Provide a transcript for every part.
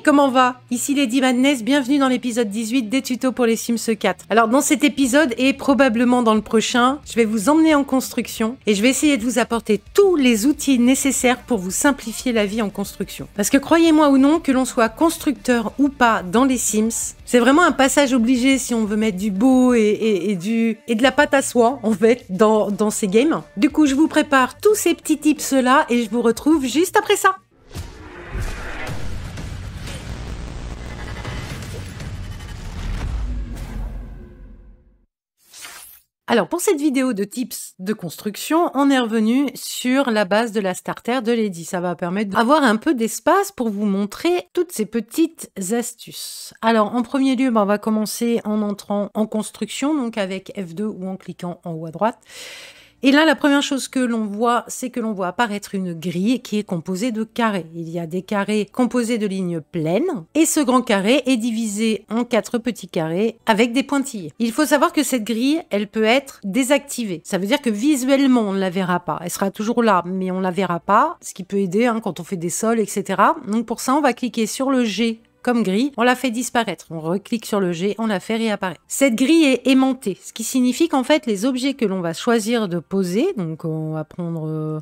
comment va Ici Lady Madness, bienvenue dans l'épisode 18 des tutos pour les Sims 4. E Alors dans cet épisode et probablement dans le prochain, je vais vous emmener en construction et je vais essayer de vous apporter tous les outils nécessaires pour vous simplifier la vie en construction. Parce que croyez-moi ou non, que l'on soit constructeur ou pas dans les Sims, c'est vraiment un passage obligé si on veut mettre du beau et, et du, et de la pâte à soie en fait dans, dans ces games. Du coup, je vous prépare tous ces petits tips là et je vous retrouve juste après ça. Alors pour cette vidéo de tips de construction, on est revenu sur la base de la starter de Lady. Ça va permettre d'avoir un peu d'espace pour vous montrer toutes ces petites astuces. Alors en premier lieu, ben, on va commencer en entrant en construction, donc avec F2 ou en cliquant en haut à droite. Et là, la première chose que l'on voit, c'est que l'on voit apparaître une grille qui est composée de carrés. Il y a des carrés composés de lignes pleines, et ce grand carré est divisé en quatre petits carrés avec des pointilles. Il faut savoir que cette grille, elle peut être désactivée. Ça veut dire que visuellement, on ne la verra pas. Elle sera toujours là, mais on ne la verra pas, ce qui peut aider hein, quand on fait des sols, etc. Donc pour ça, on va cliquer sur le G comme gris, on la fait disparaître. On reclique sur le G, on la fait réapparaître. Cette grille est aimantée, ce qui signifie qu'en fait les objets que l'on va choisir de poser, donc on va prendre euh,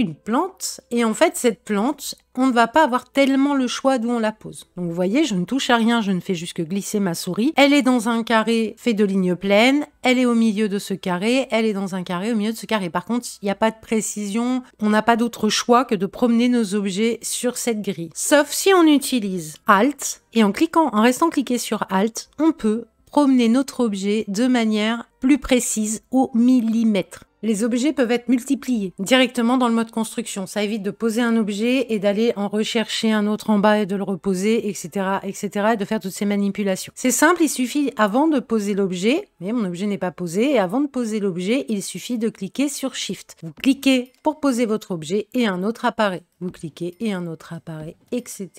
une plante, et en fait, cette plante, on ne va pas avoir tellement le choix d'où on la pose. Donc vous voyez, je ne touche à rien, je ne fais juste que glisser ma souris. Elle est dans un carré fait de lignes pleines, elle est au milieu de ce carré, elle est dans un carré au milieu de ce carré. Par contre, il n'y a pas de précision, on n'a pas d'autre choix que de promener nos objets sur cette grille. Sauf si on utilise Alt, et en cliquant, en restant cliqué sur Alt, on peut promener notre objet de manière plus précise au millimètre. Les objets peuvent être multipliés directement dans le mode construction. Ça évite de poser un objet et d'aller en rechercher un autre en bas et de le reposer, etc., etc., et de faire toutes ces manipulations. C'est simple, il suffit avant de poser l'objet, mais mon objet n'est pas posé, et avant de poser l'objet, il suffit de cliquer sur Shift. Vous cliquez pour poser votre objet et un autre apparaît. Vous cliquez et un autre apparaît, etc.,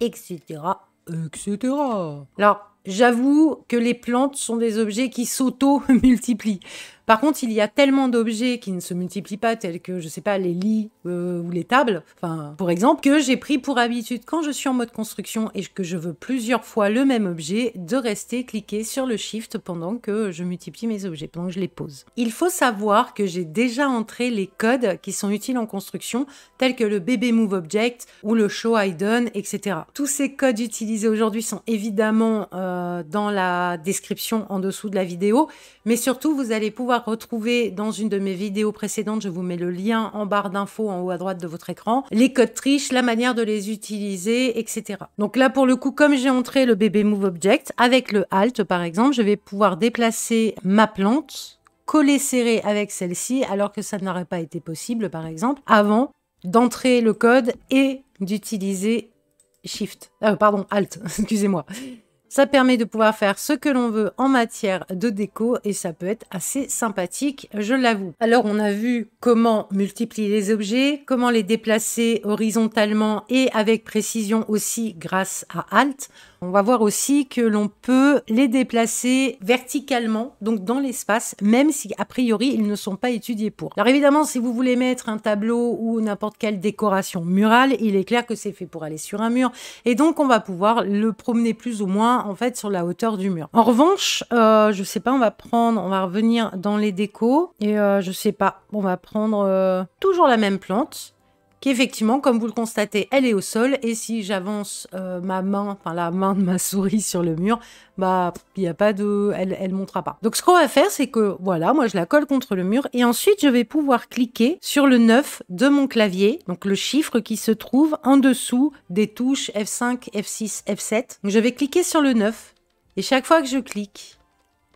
etc., etc. Alors, j'avoue que les plantes sont des objets qui s'auto-multiplient. Par contre, il y a tellement d'objets qui ne se multiplient pas, tels que, je sais pas, les lits euh, ou les tables, enfin, pour exemple, que j'ai pris pour habitude quand je suis en mode construction et que je veux plusieurs fois le même objet, de rester cliqué sur le shift pendant que je multiplie mes objets, pendant que je les pose. Il faut savoir que j'ai déjà entré les codes qui sont utiles en construction, tels que le BB Move Object ou le Show Hidden, etc. Tous ces codes utilisés aujourd'hui sont évidemment euh, dans la description en dessous de la vidéo, mais surtout vous allez pouvoir retrouver dans une de mes vidéos précédentes. Je vous mets le lien en barre d'infos en haut à droite de votre écran. Les codes triches, la manière de les utiliser, etc. Donc là, pour le coup, comme j'ai entré le bébé Move Object, avec le Alt, par exemple, je vais pouvoir déplacer ma plante coller serré avec celle-ci alors que ça n'aurait pas été possible par exemple avant d'entrer le code et d'utiliser Shift. Euh, pardon, Alt, excusez-moi. Ça permet de pouvoir faire ce que l'on veut en matière de déco et ça peut être assez sympathique, je l'avoue. Alors on a vu comment multiplier les objets, comment les déplacer horizontalement et avec précision aussi grâce à Alt. On va voir aussi que l'on peut les déplacer verticalement, donc dans l'espace, même si a priori ils ne sont pas étudiés pour. Alors évidemment, si vous voulez mettre un tableau ou n'importe quelle décoration murale, il est clair que c'est fait pour aller sur un mur et donc on va pouvoir le promener plus ou moins en fait sur la hauteur du mur. En revanche, euh, je sais pas, on va prendre, on va revenir dans les décos et euh, je sais pas, on va prendre euh, toujours la même plante effectivement, comme vous le constatez, elle est au sol. Et si j'avance euh, ma main, enfin la main de ma souris sur le mur, bah, il n'y a pas de... Elle, elle montera pas. Donc, ce qu'on va faire, c'est que, voilà, moi, je la colle contre le mur. Et ensuite, je vais pouvoir cliquer sur le 9 de mon clavier. Donc, le chiffre qui se trouve en dessous des touches F5, F6, F7. Donc, je vais cliquer sur le 9. Et chaque fois que je clique,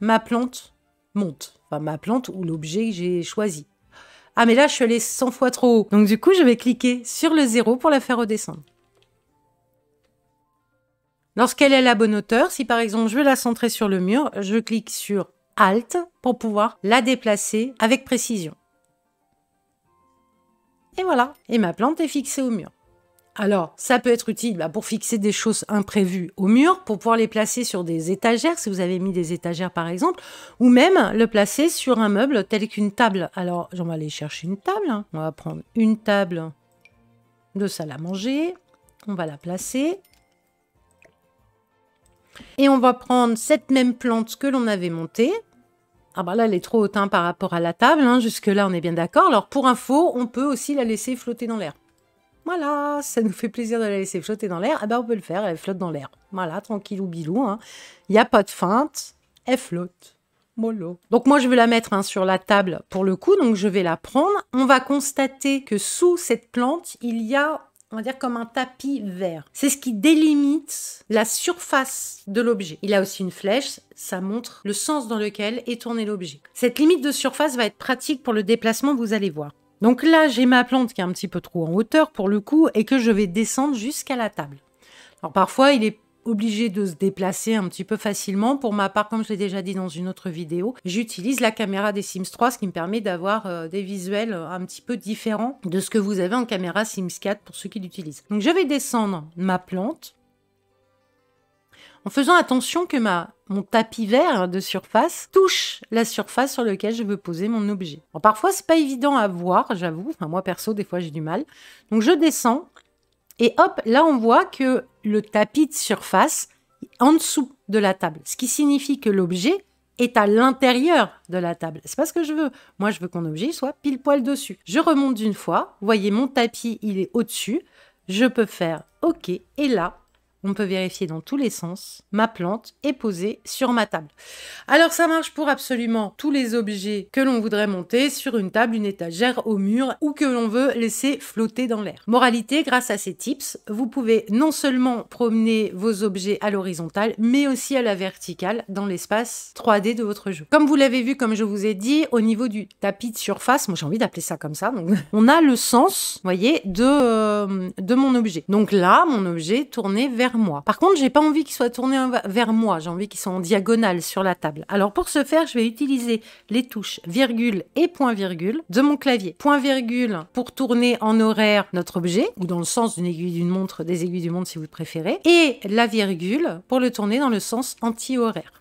ma plante monte. Enfin, ma plante ou l'objet que j'ai choisi ah mais là je suis allée 100 fois trop haut. Donc du coup je vais cliquer sur le 0 pour la faire redescendre. Lorsqu'elle est à la bonne hauteur, si par exemple je veux la centrer sur le mur, je clique sur Alt pour pouvoir la déplacer avec précision. Et voilà, et ma plante est fixée au mur. Alors, ça peut être utile bah, pour fixer des choses imprévues au mur, pour pouvoir les placer sur des étagères, si vous avez mis des étagères par exemple, ou même le placer sur un meuble tel qu'une table. Alors, on va aller chercher une table. Hein. On va prendre une table de salle à manger. On va la placer. Et on va prendre cette même plante que l'on avait montée. Ah bah là, elle est trop haute hein, par rapport à la table. Hein. Jusque-là, on est bien d'accord. Alors, pour info, on peut aussi la laisser flotter dans l'air. Voilà, ça nous fait plaisir de la laisser flotter dans l'air. Eh ben, on peut le faire, elle flotte dans l'air. Voilà, tranquille ou bilou. Hein. Il n'y a pas de feinte, elle flotte. Molo Donc moi, je vais la mettre hein, sur la table pour le coup. Donc je vais la prendre. On va constater que sous cette plante, il y a on va dire comme un tapis vert. C'est ce qui délimite la surface de l'objet. Il a aussi une flèche, ça montre le sens dans lequel est tourné l'objet. Cette limite de surface va être pratique pour le déplacement, vous allez voir. Donc là, j'ai ma plante qui est un petit peu trop en hauteur pour le coup et que je vais descendre jusqu'à la table. Alors parfois, il est obligé de se déplacer un petit peu facilement. Pour ma part, comme je l'ai déjà dit dans une autre vidéo, j'utilise la caméra des Sims 3, ce qui me permet d'avoir euh, des visuels euh, un petit peu différents de ce que vous avez en caméra Sims 4 pour ceux qui l'utilisent. Donc je vais descendre ma plante en faisant attention que ma mon tapis vert de surface touche la surface sur laquelle je veux poser mon objet. parfois, c'est pas évident à voir, j'avoue. Enfin, moi, perso, des fois, j'ai du mal. Donc, je descends et hop, là, on voit que le tapis de surface en dessous de la table, ce qui signifie que l'objet est à l'intérieur de la table. C'est pas ce que je veux. Moi, je veux qu'on objet soit pile poil dessus. Je remonte une fois. Vous voyez, mon tapis, il est au-dessus. Je peux faire OK. Et là, on peut vérifier dans tous les sens, ma plante est posée sur ma table. Alors ça marche pour absolument tous les objets que l'on voudrait monter sur une table, une étagère, au mur ou que l'on veut laisser flotter dans l'air. Moralité, grâce à ces tips, vous pouvez non seulement promener vos objets à l'horizontale, mais aussi à la verticale dans l'espace 3D de votre jeu. Comme vous l'avez vu, comme je vous ai dit, au niveau du tapis de surface, moi j'ai envie d'appeler ça comme ça, donc on a le sens, voyez, de, euh, de mon objet. Donc là, mon objet tourné vers moi. Par contre, j'ai pas envie qu'ils soient tournés vers moi, j'ai envie qu'ils soient en diagonale sur la table. Alors pour ce faire, je vais utiliser les touches virgule et point virgule de mon clavier. Point virgule pour tourner en horaire notre objet, ou dans le sens d'une aiguille d'une montre, des aiguilles du monde si vous préférez, et la virgule pour le tourner dans le sens anti-horaire.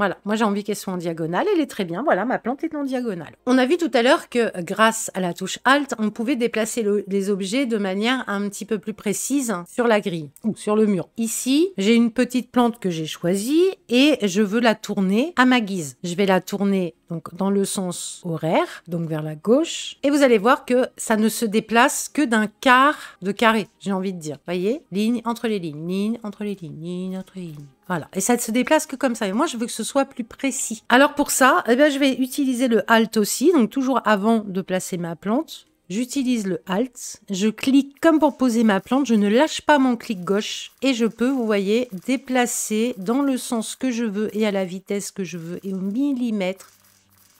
Voilà, moi j'ai envie qu'elle soit en diagonale, elle est très bien, voilà, ma plante est en diagonale. On a vu tout à l'heure que grâce à la touche Alt, on pouvait déplacer les objets de manière un petit peu plus précise sur la grille ou sur le mur. Ici, j'ai une petite plante que j'ai choisie et je veux la tourner à ma guise. Je vais la tourner donc dans le sens horaire, donc vers la gauche. Et vous allez voir que ça ne se déplace que d'un quart de carré, j'ai envie de dire. Voyez Ligne entre les lignes, ligne entre les lignes, ligne entre les lignes. Voilà. Et ça ne se déplace que comme ça. Et moi, je veux que ce soit plus précis. Alors pour ça, eh je vais utiliser le Alt aussi. Donc toujours avant de placer ma plante, j'utilise le Alt. Je clique comme pour poser ma plante. Je ne lâche pas mon clic gauche. Et je peux, vous voyez, déplacer dans le sens que je veux et à la vitesse que je veux et au millimètre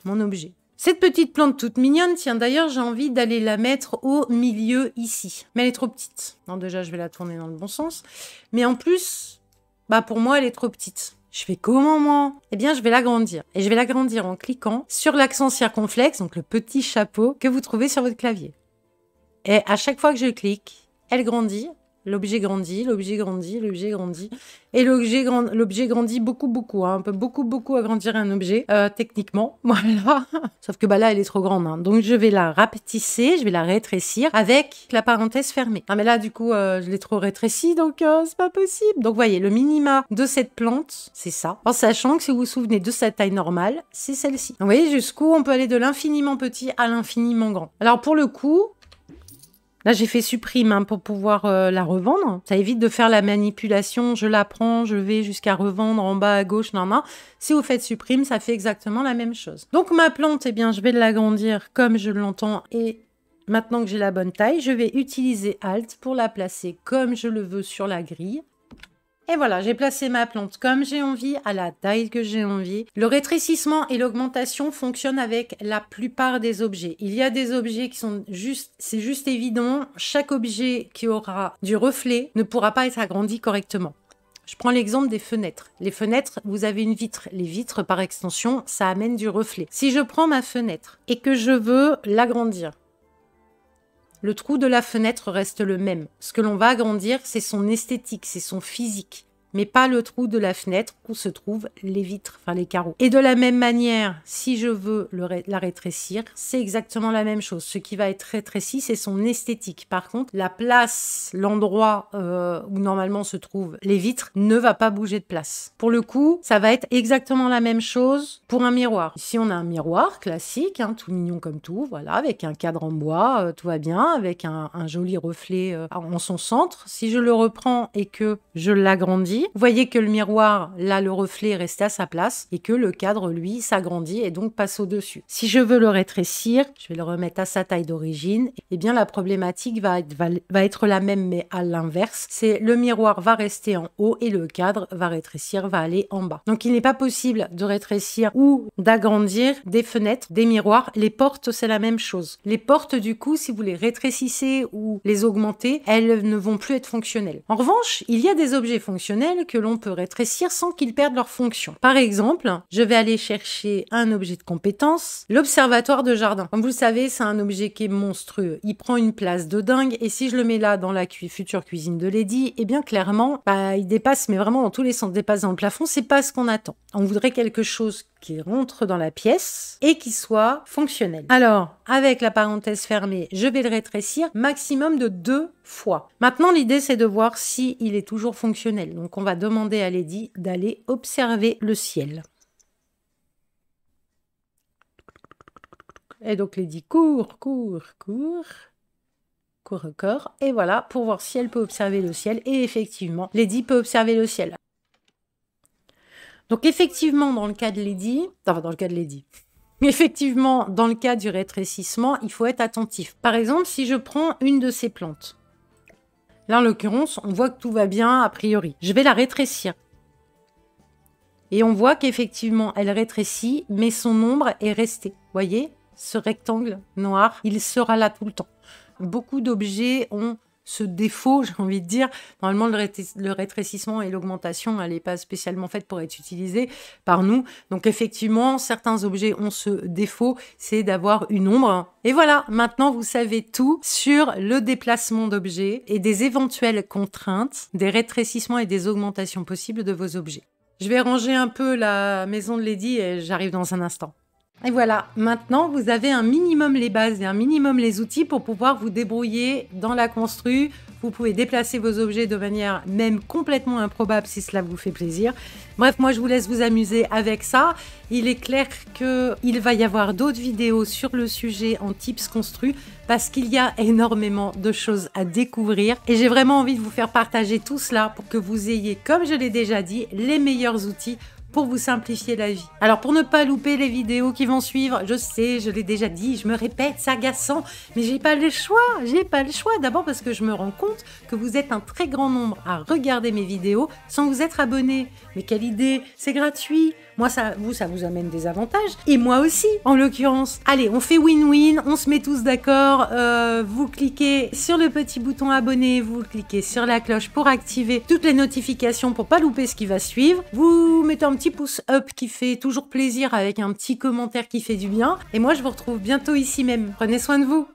mon objet. Cette petite plante toute mignonne, tiens d'ailleurs j'ai envie d'aller la mettre au milieu ici. Mais elle est trop petite. Non déjà je vais la tourner dans le bon sens. Mais en plus bah pour moi, elle est trop petite. Je fais comment moi Eh bien, je vais l'agrandir. Et je vais l'agrandir en cliquant sur l'accent circonflexe, donc le petit chapeau que vous trouvez sur votre clavier. Et à chaque fois que je clique, elle grandit L'objet grandit, l'objet grandit, l'objet grandit. Et l'objet grandit beaucoup, beaucoup. Hein. On peut beaucoup, beaucoup agrandir un objet, euh, techniquement. Voilà. Sauf que bah, là, elle est trop grande. Hein. Donc, je vais la rapetisser, je vais la rétrécir avec la parenthèse fermée. Ah, mais là, du coup, euh, je l'ai trop rétréci donc euh, c'est pas possible. Donc, voyez, le minima de cette plante, c'est ça. En sachant que si vous vous souvenez de sa taille normale, c'est celle-ci. Vous voyez jusqu'où on peut aller de l'infiniment petit à l'infiniment grand. Alors, pour le coup, Là, j'ai fait supprime hein, pour pouvoir euh, la revendre. Ça évite de faire la manipulation, je la prends, je vais jusqu'à revendre en bas à gauche, non, non. Si vous faites supprime, ça fait exactement la même chose. Donc ma plante, eh bien, je vais l'agrandir comme je l'entends et maintenant que j'ai la bonne taille, je vais utiliser Alt pour la placer comme je le veux sur la grille. Et voilà, j'ai placé ma plante comme j'ai envie, à la taille que j'ai envie. Le rétrécissement et l'augmentation fonctionnent avec la plupart des objets. Il y a des objets qui sont juste, c'est juste évident, chaque objet qui aura du reflet ne pourra pas être agrandi correctement. Je prends l'exemple des fenêtres. Les fenêtres, vous avez une vitre. Les vitres, par extension, ça amène du reflet. Si je prends ma fenêtre et que je veux l'agrandir, le trou de la fenêtre reste le même. Ce que l'on va agrandir, c'est son esthétique, c'est son physique mais pas le trou de la fenêtre où se trouvent les vitres, enfin les carreaux. Et de la même manière, si je veux la rétrécir, c'est exactement la même chose. Ce qui va être rétréci, c'est son esthétique. Par contre, la place, l'endroit euh, où normalement se trouvent les vitres, ne va pas bouger de place. Pour le coup, ça va être exactement la même chose pour un miroir. Ici, on a un miroir classique, hein, tout mignon comme tout, voilà, avec un cadre en bois, euh, tout va bien, avec un, joli reflet euh, en son centre. Si je le reprends et que je l'agrandis, vous voyez que le miroir, là, le reflet est resté à sa place et que le cadre, lui, s'agrandit et donc passe au-dessus. Si je veux le rétrécir, je vais le remettre à sa taille d'origine. Eh bien, la problématique va être, être la même, mais à l'inverse. C'est le miroir va rester en haut et le cadre va rétrécir, va aller en bas. Donc, il n'est pas possible de rétrécir ou d'agrandir des fenêtres, des miroirs. Les portes, c'est la même chose. Les portes, du coup, si vous les rétrécissez ou les augmentez, elles ne vont plus être fonctionnelles. En revanche, il y a des objets fonctionnels que l'on peut rétrécir sans qu'ils perdent leur fonction. Par exemple, je vais aller chercher un objet de compétence, l'observatoire de jardin. Comme vous le savez, c'est un objet qui est monstrueux. Il prend une place de dingue et si je le mets là dans la future cuisine de Lady, eh bien clairement, bah, il dépasse, mais vraiment dans tous les sens, dépasse dans le plafond, c'est pas ce qu'on attend. On voudrait quelque chose qui rentre dans la pièce et qui soit fonctionnel. Alors, avec la parenthèse fermée, je vais le rétrécir maximum de deux fois. Maintenant, l'idée, c'est de voir si il est toujours fonctionnel. Donc, on va demander à Lady d'aller observer le ciel. Et donc, Lady court, court, court court, corps. Et voilà, pour voir si elle peut observer le ciel. Et effectivement, Lady peut observer le ciel. Donc effectivement, dans le cas de Lady, enfin dans le cas de Lady, effectivement, dans le cas du rétrécissement, il faut être attentif. Par exemple, si je prends une de ces plantes, là en l'occurrence, on voit que tout va bien a priori. Je vais la rétrécir. Et on voit qu'effectivement, elle rétrécit, mais son ombre est restée. Voyez, ce rectangle noir, il sera là tout le temps. Beaucoup d'objets ont ce défaut, j'ai envie de dire. Normalement, le, rétrécissement et l'augmentation, elle n'est pas spécialement faite pour être utilisée par nous. Donc effectivement, certains objets ont ce défaut, c'est d'avoir une ombre. Et voilà, maintenant vous savez tout sur le déplacement d'objets et des éventuelles contraintes, des rétrécissements et des augmentations possibles de vos objets. Je vais ranger un peu la maison de Lady et j'arrive dans un instant. Et voilà, maintenant vous avez un minimum les bases et un minimum les outils pour pouvoir vous débrouiller dans la constru. Vous pouvez déplacer vos objets de manière même complètement improbable si cela vous fait plaisir. Bref, moi je vous laisse vous amuser avec ça. Il est clair qu'il va y avoir d'autres vidéos sur le sujet en tips construit parce qu'il y a énormément de choses à découvrir et j'ai vraiment envie de vous faire partager tout cela pour que vous ayez, comme je l'ai déjà dit, les meilleurs outils pour vous simplifier la vie. Alors pour ne pas louper les vidéos qui vont suivre, je sais, je l'ai déjà dit, je me répète, c'est agaçant, mais j'ai pas le choix, j'ai pas le choix. D'abord parce que je me rends compte que vous êtes un très grand nombre à regarder mes vidéos sans vous être abonné. Mais quelle idée, c'est gratuit. Moi, ça, vous, ça amène des avantages. Et moi aussi, en l'occurrence. Allez, on fait win-win, on se met tous d'accord. Euh, vous cliquez sur le petit bouton abonner, vous cliquez sur la cloche pour activer toutes les notifications pour pas louper ce qui va suivre. Vous mettez un petit pouce up qui fait toujours plaisir avec un petit commentaire qui fait du bien. Et moi, je vous retrouve bientôt ici même. Prenez soin de vous.